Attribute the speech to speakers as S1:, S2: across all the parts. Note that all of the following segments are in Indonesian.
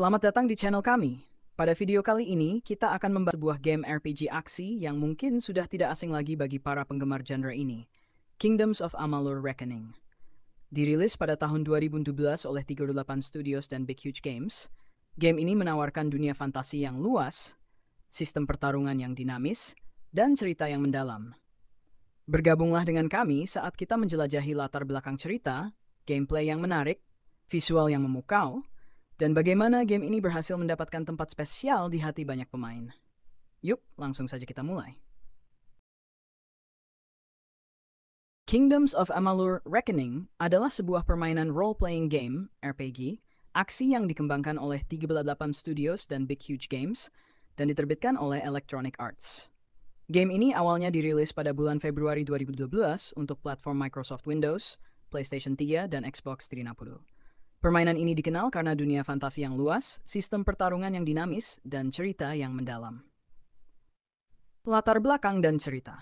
S1: Selamat datang di channel kami. Pada video kali ini, kita akan membahas sebuah game RPG aksi yang mungkin sudah tidak asing lagi bagi para penggemar genre ini, Kingdoms of Amalur Reckoning. Dirilis pada tahun 2012 oleh 38 Studios dan Big Huge Games, game ini menawarkan dunia fantasi yang luas, sistem pertarungan yang dinamis, dan cerita yang mendalam. Bergabunglah dengan kami saat kita menjelajahi latar belakang cerita, gameplay yang menarik, visual yang memukau, dan bagaimana game ini berhasil mendapatkan tempat spesial di hati banyak pemain? Yuk, langsung saja kita mulai. Kingdoms of Amalur Reckoning adalah sebuah permainan role-playing game, RPG, aksi yang dikembangkan oleh 138 Studios dan Big Huge Games, dan diterbitkan oleh Electronic Arts. Game ini awalnya dirilis pada bulan Februari 2012 untuk platform Microsoft Windows, PlayStation 3, dan Xbox 360. Permainan ini dikenal karena dunia fantasi yang luas, sistem pertarungan yang dinamis, dan cerita yang mendalam. Latar belakang dan cerita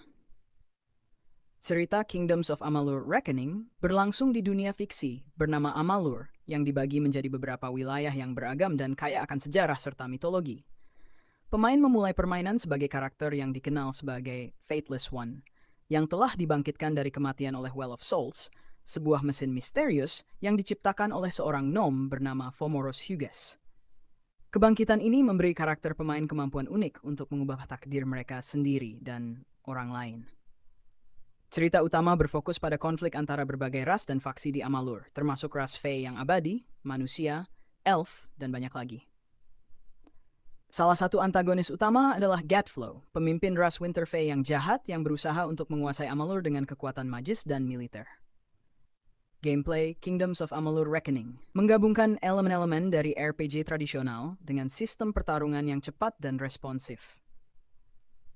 S1: Cerita Kingdoms of Amalur Reckoning berlangsung di dunia fiksi bernama Amalur, yang dibagi menjadi beberapa wilayah yang beragam dan kaya akan sejarah serta mitologi. Pemain memulai permainan sebagai karakter yang dikenal sebagai Faithless One, yang telah dibangkitkan dari kematian oleh Well of Souls, sebuah mesin misterius yang diciptakan oleh seorang nom bernama Fomoros Hugues. Kebangkitan ini memberi karakter pemain kemampuan unik untuk mengubah takdir mereka sendiri dan orang lain. Cerita utama berfokus pada konflik antara berbagai ras dan faksi di Amalur, termasuk ras Fey yang abadi, manusia, elf, dan banyak lagi. Salah satu antagonis utama adalah Gatflow, pemimpin ras Winter Fey yang jahat yang berusaha untuk menguasai Amalur dengan kekuatan magis dan militer gameplay Kingdoms of Amalur Reckoning. Menggabungkan elemen-elemen dari RPG tradisional dengan sistem pertarungan yang cepat dan responsif.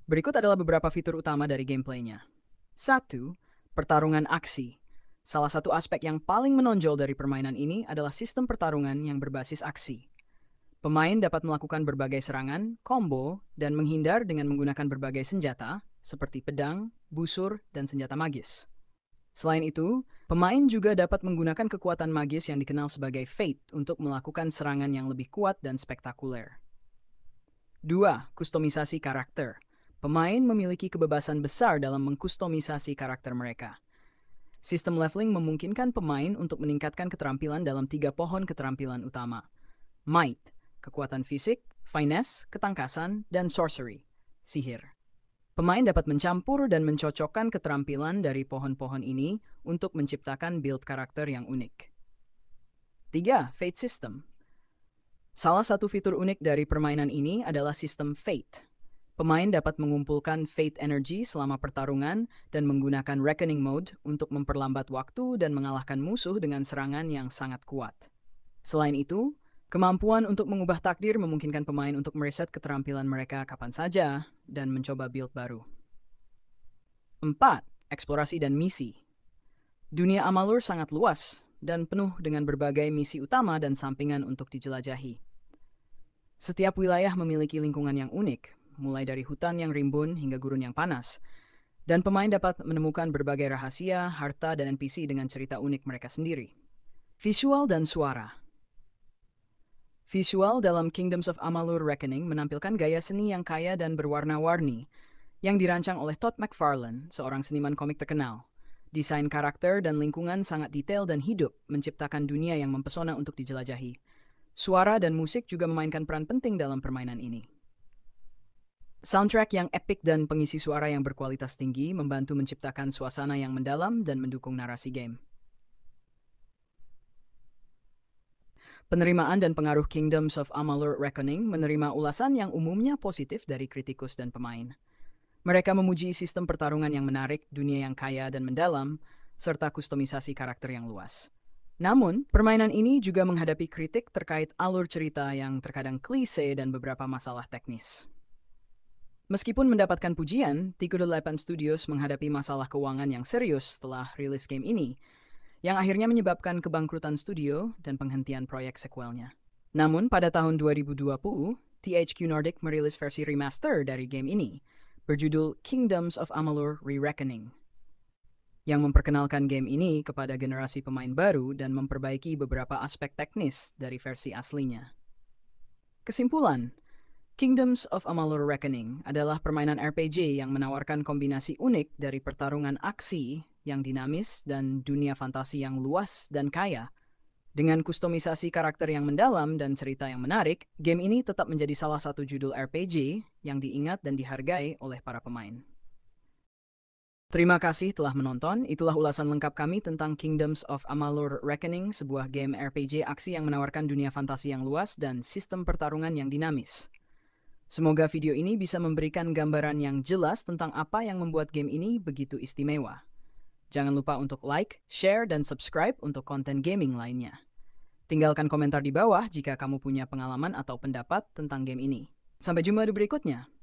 S1: Berikut adalah beberapa fitur utama dari gameplaynya. 1. Pertarungan aksi. Salah satu aspek yang paling menonjol dari permainan ini adalah sistem pertarungan yang berbasis aksi. Pemain dapat melakukan berbagai serangan, combo, dan menghindar dengan menggunakan berbagai senjata, seperti pedang, busur, dan senjata magis. Selain itu, pemain juga dapat menggunakan kekuatan magis yang dikenal sebagai Fate untuk melakukan serangan yang lebih kuat dan spektakuler. 2. Kustomisasi karakter. Pemain memiliki kebebasan besar dalam mengkustomisasi karakter mereka. Sistem leveling memungkinkan pemain untuk meningkatkan keterampilan dalam tiga pohon keterampilan utama. Might, kekuatan fisik, finesse, ketangkasan, dan sorcery, sihir. Pemain dapat mencampur dan mencocokkan keterampilan dari pohon-pohon ini untuk menciptakan build karakter yang unik. 3. Fate System Salah satu fitur unik dari permainan ini adalah sistem Fate. Pemain dapat mengumpulkan Fate Energy selama pertarungan dan menggunakan Reckoning Mode untuk memperlambat waktu dan mengalahkan musuh dengan serangan yang sangat kuat. Selain itu, Kemampuan untuk mengubah takdir memungkinkan pemain untuk mereset keterampilan mereka kapan saja dan mencoba build baru. 4. Eksplorasi dan misi. Dunia Amalur sangat luas dan penuh dengan berbagai misi utama dan sampingan untuk dijelajahi. Setiap wilayah memiliki lingkungan yang unik, mulai dari hutan yang rimbun hingga gurun yang panas, dan pemain dapat menemukan berbagai rahasia, harta, dan NPC dengan cerita unik mereka sendiri. Visual dan suara Visual dalam Kingdoms of Amalur Reckoning menampilkan gaya seni yang kaya dan berwarna-warni, yang dirancang oleh Todd McFarlane, seorang seniman komik terkenal. Desain karakter dan lingkungan sangat detail dan hidup, menciptakan dunia yang mempesona untuk dijelajahi. Suara dan musik juga memainkan peran penting dalam permainan ini. Soundtrack yang epik dan pengisi suara yang berkualitas tinggi membantu menciptakan suasana yang mendalam dan mendukung narasi game. Penerimaan dan pengaruh Kingdoms of Amalur Reckoning menerima ulasan yang umumnya positif dari kritikus dan pemain. Mereka memuji sistem pertarungan yang menarik, dunia yang kaya dan mendalam, serta kustomisasi karakter yang luas. Namun, permainan ini juga menghadapi kritik terkait alur cerita yang terkadang klise dan beberapa masalah teknis. Meskipun mendapatkan pujian, Tico Studios menghadapi masalah keuangan yang serius setelah rilis game ini, yang akhirnya menyebabkan kebangkrutan studio dan penghentian proyek sequelnya. Namun, pada tahun 2020, THQ Nordic merilis versi remaster dari game ini, berjudul Kingdoms of Amalur Re-Reckoning, yang memperkenalkan game ini kepada generasi pemain baru dan memperbaiki beberapa aspek teknis dari versi aslinya. Kesimpulan, Kingdoms of Amalur Reckoning adalah permainan RPG yang menawarkan kombinasi unik dari pertarungan aksi yang dinamis dan dunia fantasi yang luas dan kaya. Dengan kustomisasi karakter yang mendalam dan cerita yang menarik, game ini tetap menjadi salah satu judul RPG yang diingat dan dihargai oleh para pemain. Terima kasih telah menonton. Itulah ulasan lengkap kami tentang Kingdoms of Amalur Reckoning, sebuah game RPG aksi yang menawarkan dunia fantasi yang luas dan sistem pertarungan yang dinamis. Semoga video ini bisa memberikan gambaran yang jelas tentang apa yang membuat game ini begitu istimewa. Jangan lupa untuk like, share, dan subscribe untuk konten gaming lainnya. Tinggalkan komentar di bawah jika kamu punya pengalaman atau pendapat tentang game ini. Sampai jumpa di berikutnya.